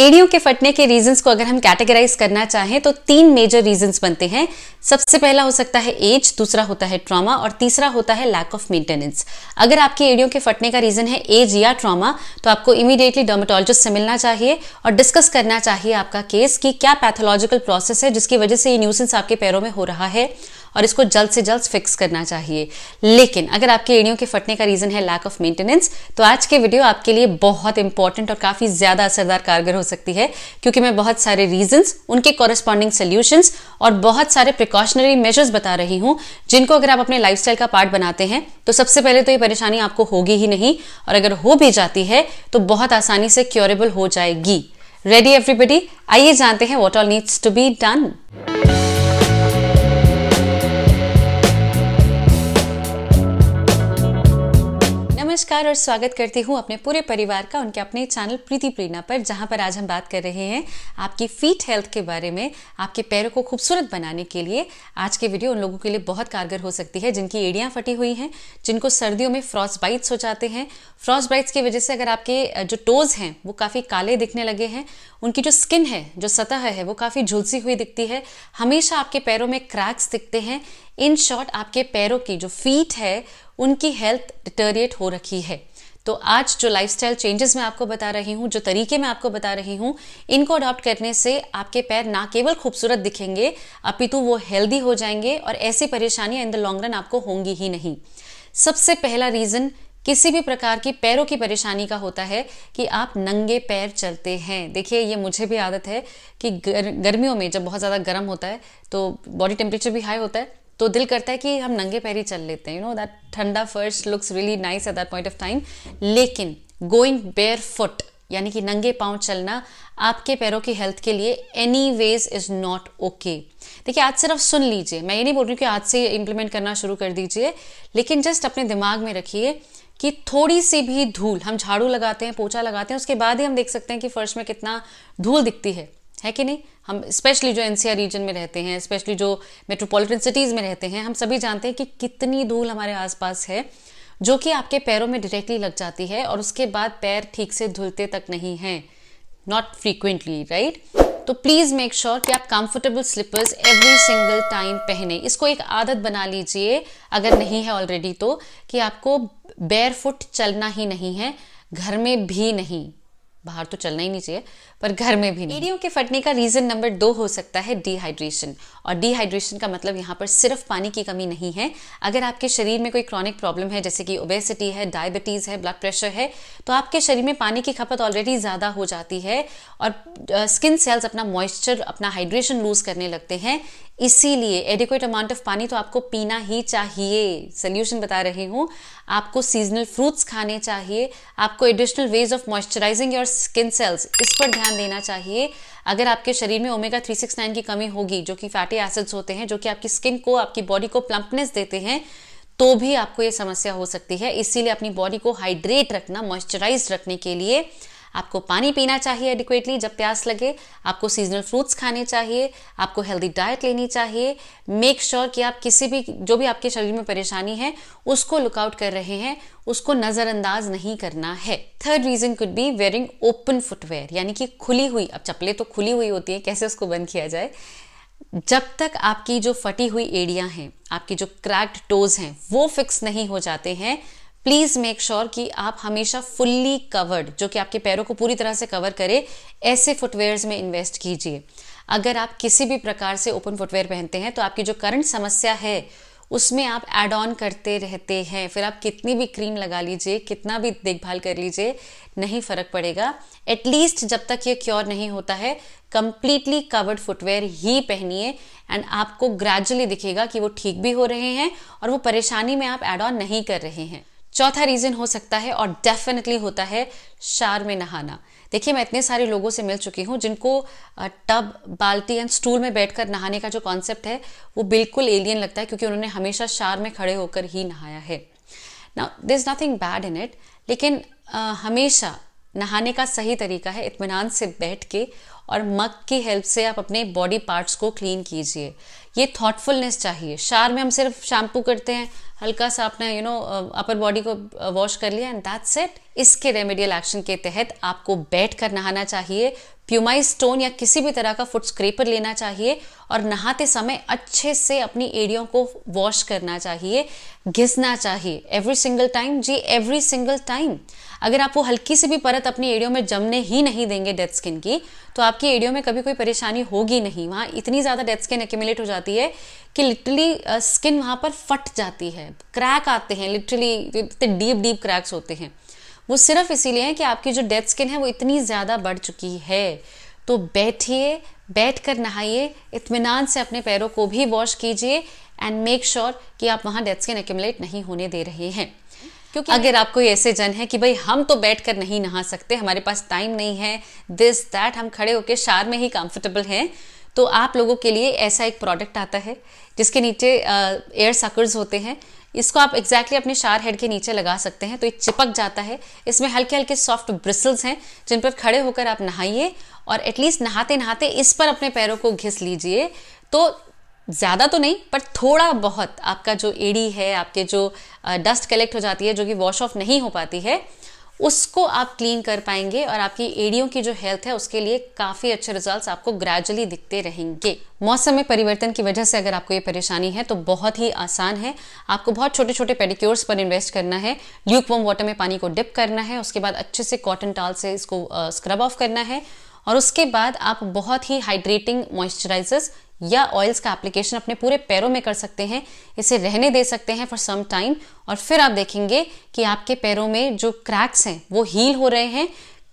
एड़ियों के फटने के रीजंस को अगर हम कैटेगराइज करना चाहें तो तीन मेजर रीजंस बनते हैं सबसे पहला हो सकता है एज दूसरा होता है ट्रॉमा और तीसरा होता है लैक ऑफ मेंटेनेंस अगर आपकी एड़ियों के फटने का रीजन है एज या ट्रॉमा तो आपको इमीडिएटली डर्माटोलॉजिस्ट से मिलना चाहिए और डिस्कस करना चाहिए आपका केस कि क्या पैथोलॉजिकल प्रोसेस है जिसकी वजह से ये न्यूसेंस आपके पैरों में हो रहा है और इसको जल्द से जल्द फिक्स करना चाहिए लेकिन अगर आपकी एड़ियों के फटने का रीज़न है लैक ऑफ मेंटेनेंस तो आज के वीडियो आपके लिए बहुत इंपॉर्टेंट और काफ़ी ज़्यादा असरदार कारगर हो सकती है क्योंकि मैं बहुत सारे रीजन्स उनके कॉरेस्पॉन्डिंग सोल्यूशंस और बहुत सारे प्रिकॉशनरी मेजर्स बता रही हूं जिनको अगर आप अपने लाइफ का पार्ट बनाते हैं तो सबसे पहले तो ये परेशानी आपको होगी ही नहीं और अगर हो भी जाती है तो बहुत आसानी से क्योरेबल हो जाएगी रेडी एवरीबडी आइए जानते हैं what all needs to be done नमस्कार और स्वागत करती हूँ अपने पूरे परिवार का उनके अपने चैनल प्रीति प्रेरणा पर जहाँ पर आज हम बात कर रहे हैं आपकी फीट हेल्थ के बारे में आपके पैरों को खूबसूरत बनाने के लिए आज के वीडियो उन लोगों के लिए बहुत कारगर हो सकती है जिनकी एड़ियाँ फटी हुई हैं जिनको सर्दियों में फ्रॉस बाइट्स हो जाते हैं फ्रॉस बाइट्स की वजह से अगर आपके जो टोज़ हैं वो काफ़ी काले दिखने लगे हैं उनकी जो स्किन है जो सतह है वो काफ़ी झुलसी हुई दिखती है हमेशा आपके पैरों में क्रैक्स दिखते हैं इन शॉर्ट आपके पैरों की जो फीट है उनकी हेल्थ डिटेरिएट हो रखी है तो आज जो लाइफस्टाइल चेंजेस मैं आपको बता रही हूँ जो तरीके मैं आपको बता रही हूँ इनको अडॉप्ट करने से आपके पैर ना केवल खूबसूरत दिखेंगे अपितु वो हेल्दी हो जाएंगे और ऐसी परेशानियां इन द लॉन्ग रन आपको होंगी ही नहीं सबसे पहला रीजन किसी भी प्रकार की पैरों की परेशानी का होता है कि आप नंगे पैर चलते हैं देखिए ये मुझे भी आदत है कि गर, गर्मियों में जब बहुत ज़्यादा गर्म होता है तो बॉडी टेम्परेचर भी हाई होता है तो दिल करता है कि हम नंगे पैर ही चल लेते हैं यू नो दैट ठंडा first looks really nice at that point of time लेकिन गोइंग बेयर फुट यानी कि नंगे पाँव चलना आपके पैरों की हेल्थ के लिए any ways is not okay देखिए आज सिर्फ सुन लीजिए मैं ये नहीं बोल रही हूँ कि आज से इम्प्लीमेंट करना शुरू कर दीजिए लेकिन जस्ट अपने दिमाग में रखिए कि थोड़ी सी भी धूल हम झाड़ू लगाते हैं पोछा लगाते हैं उसके बाद ही हम देख सकते हैं कि फर्श में कितना धूल दिखती है है कि नहीं हम स्पेशली जो एनसीआर रीजन में रहते हैं स्पेशली जो मेट्रोपॉलिटन सिटीज़ में रहते हैं हम सभी जानते हैं कि कितनी धूल हमारे आसपास है जो कि आपके पैरों में डायरेक्टली लग जाती है और उसके बाद पैर ठीक से धुलते तक नहीं हैं नॉट फ्रीक्वेंटली राइट तो प्लीज़ मेक श्योर कि आप comfortable slippers every single time पहने इसको एक आदत बना लीजिए अगर नहीं है ऑलरेडी तो कि आपको बेयर फुट चलना ही नहीं है घर में भी नहीं बाहर तो चलना ही नहीं चाहिए पर घर में भी नहीं एडियों के फटने का रीज़न नंबर दो हो सकता है डिहाइड्रेशन और डिहाइड्रेशन का मतलब यहाँ पर सिर्फ पानी की कमी नहीं है अगर आपके शरीर में कोई क्रॉनिक प्रॉब्लम है जैसे कि ओबेसिटी है डायबिटीज़ है ब्लड प्रेशर है तो आपके शरीर में पानी की खपत ऑलरेडी ज़्यादा हो जाती है और स्किन सेल्स अपना मॉइस्चर अपना हाइड्रेशन लूज़ करने लगते हैं इसीलिए एडिक्वेट अमाउंट ऑफ पानी तो आपको पीना ही चाहिए सोल्यूशन बता रही हूँ आपको सीजनल फ्रूट्स खाने चाहिए आपको additional ways of moisturising your skin cells इस पर ध्यान देना चाहिए अगर आपके शरीर में ओमेगा 369 की कमी होगी जो कि फैटी एसिड्स होते हैं जो कि आपकी स्किन को आपकी बॉडी को प्लम्पनेस देते हैं तो भी आपको ये समस्या हो सकती है इसीलिए अपनी बॉडी को हाइड्रेट रखना मॉइस्चराइज रखने के लिए आपको पानी पीना चाहिए एडिक्वेटली जब प्यास लगे आपको सीजनल फ्रूट्स खाने चाहिए आपको हेल्दी डाइट लेनी चाहिए मेक श्योर sure कि आप किसी भी जो भी आपके शरीर में परेशानी है उसको लुकआउट कर रहे हैं उसको नज़रअंदाज नहीं करना है third reason could be wearing open footwear यानी कि खुली हुई अब चप्पलें तो खुली हुई होती हैं कैसे उसको बंद किया जाए जब तक आपकी जो फटी हुई एड़ियाँ हैं आपकी जो क्रैक्ड टोज हैं वो फिक्स नहीं हो जाते हैं प्लीज मेक श्योर कि आप हमेशा फुल्ली कवर्ड जो कि आपके पैरों को पूरी तरह से कवर करे ऐसे फुटवेयर्स में इन्वेस्ट कीजिए अगर आप किसी भी प्रकार से ओपन फुटवेयर पहनते हैं तो आपकी जो करंट समस्या है उसमें आप एड ऑन करते रहते हैं फिर आप कितनी भी क्रीम लगा लीजिए कितना भी देखभाल कर लीजिए नहीं फ़र्क पड़ेगा एटलीस्ट जब तक ये क्योर नहीं होता है कंप्लीटली कवर्ड फुटवेयर ही पहनिए एंड आपको ग्रेजुअली दिखेगा कि वो ठीक भी हो रहे हैं और वो परेशानी में आप एड ऑन नहीं कर रहे हैं चौथा रीज़न हो सकता है और डेफिनेटली होता है शार में नहाना देखिए मैं इतने सारे लोगों से मिल चुकी हूँ जिनको टब बाल्टी एंड स्टूल में बैठकर नहाने का जो कॉन्सेप्ट है वो बिल्कुल एलियन लगता है क्योंकि उन्होंने हमेशा शार में खड़े होकर ही नहाया है ना there is nothing bad in it लेकिन आ, हमेशा नहाने का सही तरीका है इतमान से बैठ के और मग की हेल्प से आप अपने बॉडी पार्ट्स को क्लीन कीजिए ये थॉटफुलनेस चाहिए शार में हम सिर्फ शैम्पू करते हैं हल्का सा आपने यू नो अपर बॉडी को वॉश कर लिया एंड दैट्स इट इसके रेमेडियल एक्शन के तहत आपको बैठ कर नहाना चाहिए प्यूमाई स्टोन या किसी भी तरह का फुट स्क्रेपर लेना चाहिए और नहाते समय अच्छे से अपनी एड़ियों को वॉश करना चाहिए घिसना चाहिए एवरी सिंगल टाइम जी एवरी सिंगल टाइम अगर आप वो हल्की सी भी परत अपनी एड़ियों में जमने ही नहीं देंगे डेड स्किन की तो आपकी एड़ियों में कभी कोई परेशानी होगी नहीं वहाँ इतनी ज़्यादा डेड स्किन एक्यूमुलेट हो जाती जाती है कि लिटरली स्किन uh, वहाँ पर फट जाती है क्रैक आते हैं लिटरली इतने डीप डीप क्रैक्स होते हैं वो सिर्फ इसीलिए हैं कि आपकी जो डेड स्किन है वो इतनी ज़्यादा बढ़ चुकी है तो बैठिए बैठ कर नहाइए इतमान से अपने पैरों को भी वॉश कीजिए एंड मेक श्योर कि आप वहाँ डेथ स्किन एक्यूमलेट नहीं होने दे रहे हैं क्योंकि अगर आप कोई ऐसे जन है कि भाई हम तो बैठ कर नहीं नहा सकते हमारे पास टाइम नहीं है दिस दैट हम खड़े होकर शार में ही कंफर्टेबल हैं तो आप लोगों के लिए ऐसा एक प्रोडक्ट आता है जिसके नीचे एयर सकर्स होते हैं इसको आप एग्जैक्टली exactly अपने शार हेड के नीचे लगा सकते हैं तो ये चिपक जाता है इसमें हल्के हल्के सॉफ्ट ब्रिसल्स हैं जिन पर खड़े होकर आप नहाइए और एटलीस्ट नहाते नहाते इस पर अपने पैरों को घिस लीजिए तो ज़्यादा तो नहीं पर थोड़ा बहुत आपका जो एड़ी है आपके जो डस्ट कलेक्ट हो जाती है जो कि वॉश ऑफ नहीं हो पाती है उसको आप क्लीन कर पाएंगे और आपकी एड़ियों की जो हेल्थ है उसके लिए काफ़ी अच्छे रिजल्ट्स आपको ग्रेजुअली दिखते रहेंगे मौसम में परिवर्तन की वजह से अगर आपको ये परेशानी है तो बहुत ही आसान है आपको बहुत छोटे छोटे पेडिक्योर्स पर इन्वेस्ट करना है ल्यूकवम वाटर में पानी को डिप करना है उसके बाद अच्छे से कॉटन टाल से इसको स्क्रब ऑफ करना है और उसके बाद आप बहुत ही हाइड्रेटिंग मॉइस्चराइजर्स या ऑयल्स का एप्लीकेशन अपने पूरे पैरों में कर सकते हैं इसे रहने दे सकते हैं फॉर सम टाइम और फिर आप देखेंगे कि आपके पैरों में जो क्रैक्स हैं वो हील हो रहे हैं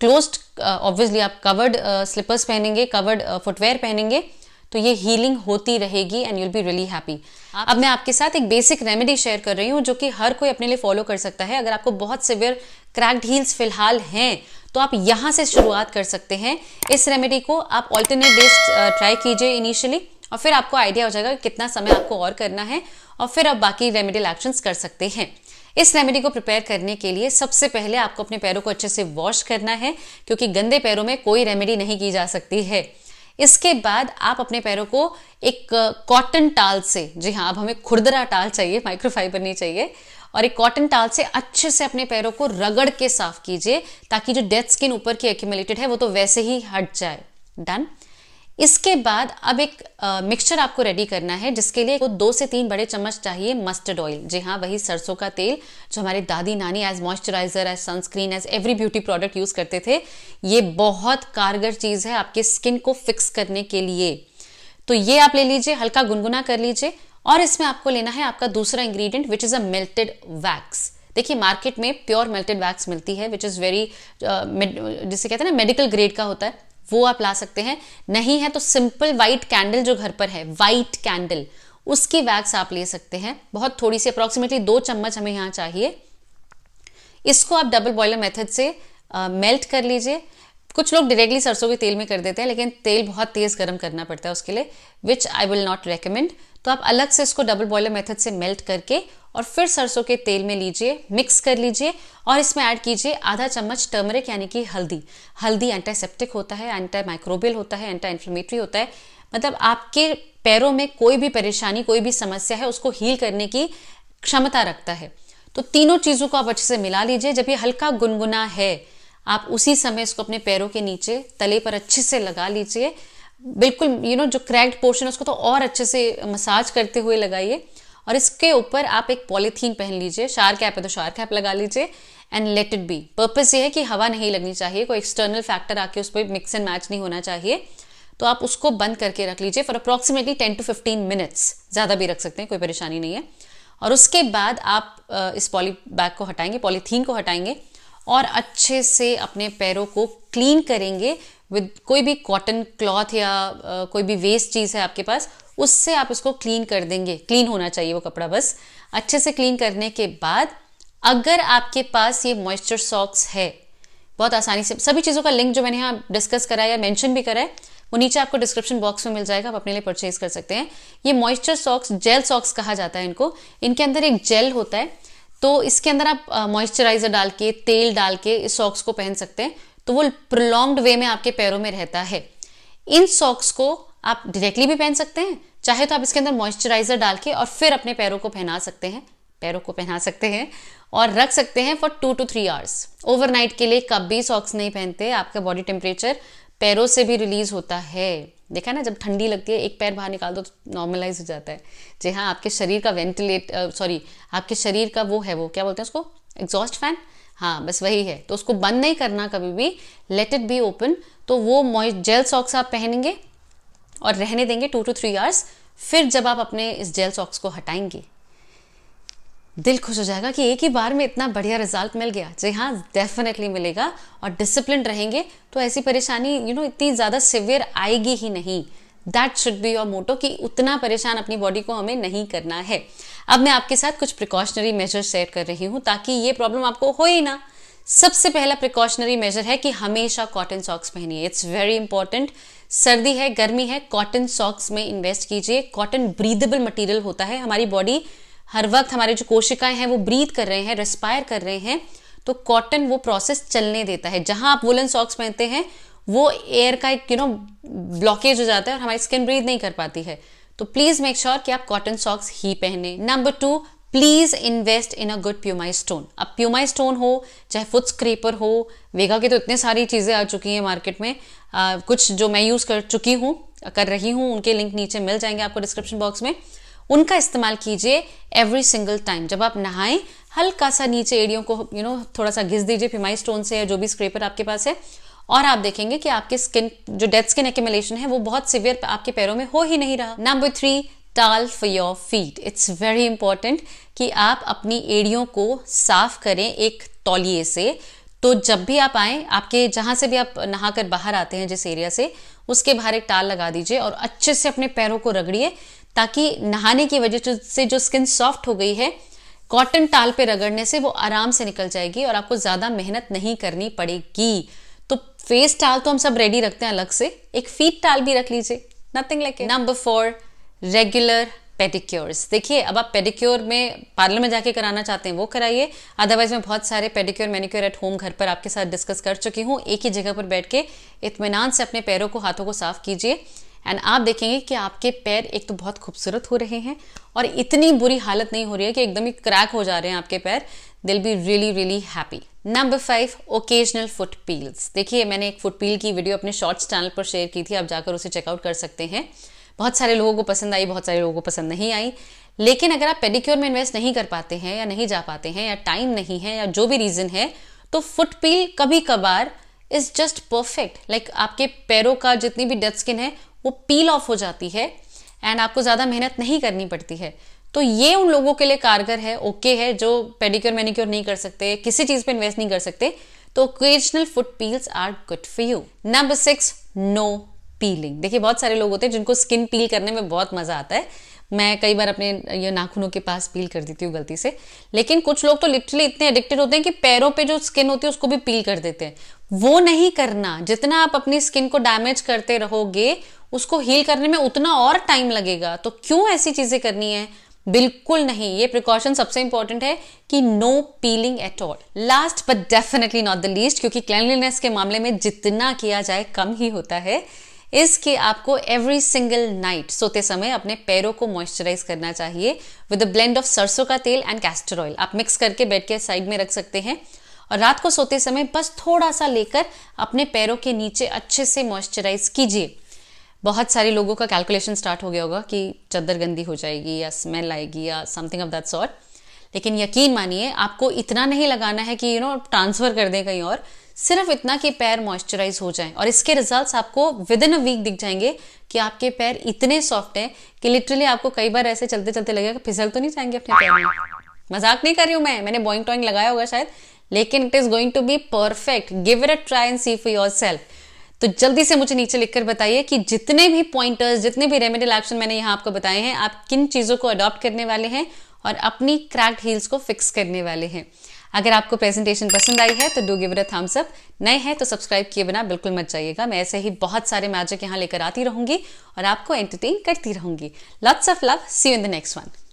क्लोज्ड ऑब्वियसली uh, आप कवर्ड स्लीपर्स uh, पहनेंगे कवर्ड फुटवेयर uh, पहनेंगे तो ये हीलिंग होती रहेगी and you'll be really happy अब मैं आपके साथ एक बेसिक रेमेडी शेयर कर रही हूँ जो कि हर कोई अपने लिए फॉलो कर सकता है अगर आपको बहुत सिवियर क्रैक्ड हील्स फिलहाल हैं तो आप यहाँ से शुरुआत कर सकते हैं इस रेमेडी को आप ऑल्टरनेट डेज ट्राई कीजिए इनिशियली और फिर आपको आइडिया हो जाएगा कितना समय आपको और करना है और फिर आप बाकी रेमेडियल एक्शंस कर सकते हैं इस रेमेडी को प्रिपेयर करने के लिए सबसे पहले आपको अपने पैरों को अच्छे से वॉश करना है क्योंकि गंदे पैरों में कोई रेमेडी नहीं की जा सकती है इसके बाद आप अपने पैरों को एक कॉटन टाल से जी हाँ अब हमें खुरदरा टाल चाहिए माइक्रोफाइबर नहीं चाहिए और एक कॉटन टाल से अच्छे से अपने पैरों को रगड़ के साफ कीजिए ताकि जो डेथ स्किन ऊपर की एक्यूमुलेटेड है वो तो वैसे ही हट जाए डन इसके बाद अब एक मिक्सचर आपको रेडी करना है जिसके लिए दो से तीन बड़े चम्मच चाहिए मस्टर्ड ऑयल जी हाँ वही सरसों का तेल जो हमारे दादी नानी as moisturiser as sunscreen as every beauty product use करते थे ये बहुत कारगर चीज है आपके स्किन को फिक्स करने के लिए तो ये आप ले लीजिए हल्का गुनगुना कर लीजिए और इसमें आपको लेना है आपका दूसरा ingredient which is a melted wax देखिए मार्केट में प्योर मेल्टेड वैक्स मिलती है विच इज़ वेरी जिसे कहते हैं ना मेडिकल ग्रेड का होता है वो आप ला सकते हैं नहीं है तो सिंपल व्हाइट कैंडल जो घर पर है व्हाइट कैंडल उसकी वैक्स आप ले सकते हैं बहुत थोड़ी सी अप्रोक्सीमेटली दो चम्मच हमें यहाँ चाहिए इसको आप डबल बॉयलर मेथड से मेल्ट uh, कर लीजिए कुछ लोग डायरेक्टली सरसों के तेल में कर देते हैं लेकिन तेल बहुत तेज़ गर्म करना पड़ता है उसके लिए which I will not recommend तो आप अलग से इसको डबल बॉयलर मेथड से मेल्ट करके और फिर सरसों के तेल में लीजिए मिक्स कर लीजिए और इसमें ऐड कीजिए आधा चम्मच टर्मरिक यानी कि हल्दी हल्दी एंटासेप्टिक होता है एंटा माइक्रोबियल होता है एंटा इन्फ्लेमेटरी होता है मतलब आपके पैरों में कोई भी परेशानी कोई भी समस्या है उसको हील करने की क्षमता रखता है तो तीनों चीज़ों को आप अच्छे से मिला लीजिए जब ये हल्का गुनगुना है आप उसी समय इसको अपने पैरों के नीचे तले पर अच्छे से लगा लीजिए बिल्कुल यू you नो know, जो क्रैक्ड पोर्शन है उसको तो और अच्छे से मसाज करते हुए लगाइए और इसके ऊपर आप एक पॉलीथीन पहन लीजिए शार कैप है तो शार कैप लगा लीजिए and let it be purpose ये है कि हवा नहीं लगनी चाहिए कोई एक्सटर्नल फैक्टर आके उस पर मिक्स एंड मैच नहीं होना चाहिए तो आप उसको बंद करके रख लीजिए for approximately ten to fifteen minutes ज़्यादा भी रख सकते हैं कोई परेशानी नहीं है और उसके बाद आप इस पॉली बैग को हटाएंगे पॉलीथीन को हटाएंगे और अच्छे से अपने पैरों को क्लीन करेंगे विद कोई भी कॉटन क्लॉथ या कोई भी वेस्ट चीज़ है आपके पास उससे आप उसको क्लीन कर देंगे क्लीन होना चाहिए वो कपड़ा बस अच्छे से क्लीन करने के बाद अगर आपके पास ये मॉइस्चर सॉक्स है बहुत आसानी से सभी चीज़ों का लिंक जो मैंने यहाँ डिस्कस करा या मैंशन भी करा है वो नीचे आपको डिस्क्रिप्शन बॉक्स में मिल जाएगा आप अपने लिए परचेज कर सकते हैं ये मॉइस्चर सॉक्स जेल सॉक्स कहा जाता है इनको इनके अंदर एक जेल होता है तो इसके अंदर आप मॉइस्चराइजर डाल के तेल डाल के इस सॉक्स को पहन सकते हैं तो वो प्रोलॉन्ग्ड वे में आपके पैरों में रहता है इन सॉक्स को आप डायरेक्टली भी पहन सकते हैं चाहे तो आप इसके अंदर मॉइस्चराइजर डाल के और फिर अपने पैरों को पहना सकते हैं पैरों को पहना सकते हैं और रख सकते हैं for two two three hours overnight के लिए कभी सॉक्स नहीं पहनते आपका बॉडी टेम्परेचर पैरों से भी रिलीज होता है देखा ना जब ठंडी लगती है एक पैर बाहर निकाल दो तो नॉर्मलाइज हो जाता है जी हाँ आपके शरीर का वेंटिलेट सॉरी आपके शरीर का वो है वो क्या बोलते हैं उसको एग्जॉस्ट फैन हाँ बस वही है तो उसको बंद नहीं करना कभी भी लेट इट बी ओपन तो वो मॉइस्ट जेल सॉक्स आप पहनेंगे और रहने देंगे टू टू थ्री आवर्स फिर जब आप अपने इस जेल सॉक्स को हटाएंगे दिल खुश हो जाएगा कि एक ही बार में इतना बढ़िया रिजल्ट मिल गया जी हाँ डेफिनेटली मिलेगा और डिसिप्लिन रहेंगे तो ऐसी परेशानी यू you नो know, इतनी ज़्यादा सिवियर आएगी ही नहीं that should be your motto कि उतना परेशान अपनी बॉडी को हमें नहीं करना है अब मैं आपके साथ कुछ प्रिकॉशनरी मेजर शेयर कर रही हूँ ताकि ये प्रॉब्लम आपको हो ही ना सबसे पहला प्रिकॉशनरी मेजर है कि हमेशा कॉटन सॉक्स पहनिए इट्स वेरी इंपॉर्टेंट सर्दी है गर्मी है कॉटन सॉक्स में इन्वेस्ट कीजिए कॉटन ब्रीदेबल मटेरियल होता है हमारी बॉडी हर वक्त हमारे जो कोशिकाएं हैं वो ब्रीथ कर रहे हैं रेस्पायर कर रहे हैं तो कॉटन वो प्रोसेस चलने देता है जहां आप वुलन सॉक्स पहनते हैं वो एयर का एक यू नो ब्लॉकेज हो जाता है और हमारी स्किन ब्रीथ नहीं कर पाती है तो प्लीज़ मेक श्योर कि आप कॉटन सॉक्स ही पहने number two please invest in a good pumice stone अब प्यूमाई स्टोन हो चाहे फुट स्क्रेपर हो वेगा के तो इतने सारी चीज़ें आ चुकी हैं मार्केट में आ, कुछ जो मैं यूज़ कर चुकी हूँ कर रही हूँ उनके लिंक नीचे मिल जाएंगे आपको डिस्क्रिप्शन बॉक्स में उनका इस्तेमाल कीजिए एवरी सिंगल टाइम जब आप नहाएं हल्का सा नीचे एड़ियों को यू you नो know, थोड़ा सा घिस दीजिए फिमाई स्टोन से या जो भी स्क्रेपर आपके पास है और आप देखेंगे कि आपके स्किन जो डेड स्किन एक्यूमुलेशन है वो बहुत सिवियर आपके पैरों में हो ही नहीं रहा number three towel for your feet it's very important कि आप अपनी एड़ियों को साफ करें एक तौलिए से तो जब भी आप आए आपके जहां से भी आप नहाकर बाहर आते हैं जिस एरिया से उसके बाहर एक टाल लगा दीजिए और अच्छे से अपने पैरों को रगड़िए ताकि नहाने की वजह से जो स्किन सॉफ्ट हो गई है कॉटन टाल पे रगड़ने से वो आराम से निकल जाएगी और आपको ज़्यादा मेहनत नहीं करनी पड़ेगी तो फेस टाल तो हम सब रेडी रखते हैं अलग से एक फीट टाल भी रख लीजिए nothing like number four regular pedicures देखिए अब आप पेडिक्योर में पार्लर में जाके कराना चाहते हैं वो कराइए अदरवाइज मैं बहुत सारे पेडिक्योर मैनिक्योर एट होम घर पर आपके साथ डिस्कस कर चुकी हूँ एक ही जगह पर बैठ के इतमान से अपने पैरों को हाथों को साफ कीजिए एंड आप देखेंगे कि आपके पैर एक तो बहुत खूबसूरत हो रहे हैं और इतनी बुरी हालत नहीं हो रही है कि एकदम ही क्रैक हो जा रहे हैं आपके पैर will be really really happy number five occasional foot peels देखिए मैंने एक फुट पील की वीडियो अपने शॉर्ट्स चैनल पर शेयर की थी आप जाकर उसे चेकआउट कर सकते हैं बहुत सारे लोगों को पसंद आई बहुत सारे लोगों को पसंद नहीं आई लेकिन अगर आप पेडिक्योर में इन्वेस्ट नहीं कर पाते हैं या नहीं जा पाते हैं या टाइम नहीं है या जो भी रीज़न है तो फुट पील कभी कभार इज जस्ट परफेक्ट लाइक आपके पैरों का जितनी भी डेथ स्किन है वो पील ऑफ हो जाती है एंड आपको ज़्यादा मेहनत नहीं करनी पड़ती है तो ये उन लोगों के लिए कारगर है ओके है जो पेडिक्योर मेनिक्योर नहीं कर सकते किसी चीज़ पे इन्वेस्ट नहीं कर सकते तो occasional foot peels are good for you number six no peeling देखिए बहुत सारे लोग होते हैं जिनको स्किन पील करने में बहुत मज़ा आता है मैं कई बार अपने ये नाखूनों के पास पील कर देती हूँ गलती से लेकिन कुछ लोग तो लिटरली इतने एडिक्टेड होते हैं कि पैरों पे जो स्किन होती है उसको भी पील कर देते हैं वो नहीं करना जितना आप अपनी स्किन को डैमेज करते रहोगे उसको हील करने में उतना और टाइम लगेगा तो क्यों ऐसी चीजें करनी है बिल्कुल नहीं ये प्रिकॉशन सबसे इंपॉर्टेंट है कि no peeling at all last but definitely not the least क्योंकि क्लैनलीनेस के मामले में जितना किया जाए कम ही होता है इसके आपको एवरी सिंगल नाइट सोते समय अपने पैरों को मॉइस्चराइज करना चाहिए विद अ ब्लेंड ऑफ सरसों का तेल एंड कैस्टर ऑयल आप मिक्स करके बेड के साइड में रख सकते हैं और रात को सोते समय बस थोड़ा सा लेकर अपने पैरों के नीचे अच्छे से मॉइस्चराइज कीजिए बहुत सारे लोगों का कैलकुलेशन स्टार्ट हो गया होगा कि चादर गंदी हो जाएगी या स्मेल आएगी या समथिंग ऑफ दैट सॉर्ट लेकिन यकीन मानिए आपको इतना नहीं लगाना है कि यू नो ट्रांसफर कर दें कहीं और सिर्फ इतना कि पैर मॉइस्चराइज हो जाएं और इसके रिजल्ट्स आपको विद इन अ वीक दिख जाएंगे कि आपके पैर इतने सॉफ्ट हैं कि लिटरली आपको कई बार ऐसे चलते चलते लगेगा फिसल तो नहीं जाएंगे अपने पैर में मजाक नहीं कर रही हूं मैं मैंने बॉइंग टॉइंग लगाया होगा शायद लेकिन it is going to be perfect give it a try and see for yourself तो जल्दी से मुझे नीचे लिखकर बताइए कि जितने भी पॉइंटर्स जितने भी रेमेडियल एक्शन मैंने यहां आपको बताए हैं आप किन चीज़ों को अडॉप्ट करने वाले हैं और अपनी क्रैक्ड हील्स को फिक्स करने वाले हैं अगर आपको प्रेजेंटेशन पसंद आई है तो do give it a thumbs up नए हैं तो सब्सक्राइब किए बिना बिल्कुल मत जाइएगा मैं ऐसे ही बहुत सारे मैजिक यहाँ लेकर आती रहूंगी और आपको एंटरटेन करती रहूंगी lots of love see in the next one